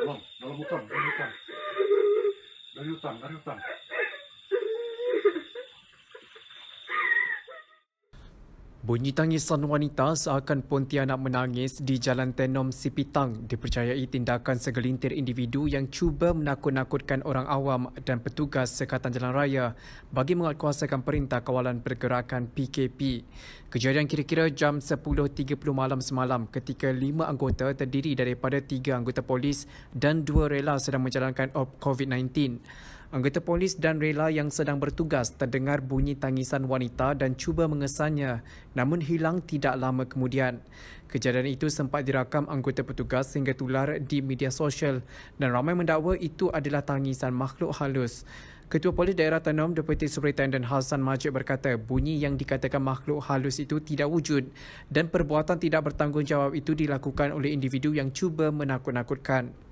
Bang, dalam hutan, dalam hutan. Dari hutan, dari hutan. Bunyi tangisan wanita seakan Pontianak menangis di Jalan Tenom Sipitang dipercayai tindakan segelintir individu yang cuba menakut-nakutkan orang awam dan petugas sekatan jalan raya bagi menguatkuasakan perintah kawalan pergerakan PKP. Kejadian kira-kira jam 10.30 malam semalam ketika lima anggota terdiri daripada tiga anggota polis dan dua rela sedang menjalankan op COVID-19. Anggota polis dan rela yang sedang bertugas terdengar bunyi tangisan wanita dan cuba mengesannya namun hilang tidak lama kemudian. Kejadian itu sempat dirakam anggota petugas sehingga tular di media sosial dan ramai mendakwa itu adalah tangisan makhluk halus. Ketua Polis Daerah Tanom Deputi Superintendent Hasan Majid berkata bunyi yang dikatakan makhluk halus itu tidak wujud dan perbuatan tidak bertanggungjawab itu dilakukan oleh individu yang cuba menakut-nakutkan.